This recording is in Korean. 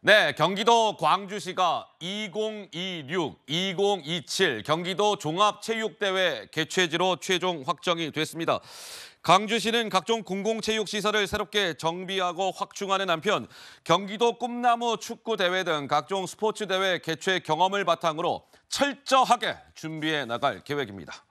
네, 경기도 광주시가 2026, 2027 경기도 종합체육대회 개최지로 최종 확정이 됐습니다. 광주시는 각종 공공체육시설을 새롭게 정비하고 확충하는 한편 경기도 꿈나무 축구대회 등 각종 스포츠대회 개최 경험을 바탕으로 철저하게 준비해 나갈 계획입니다.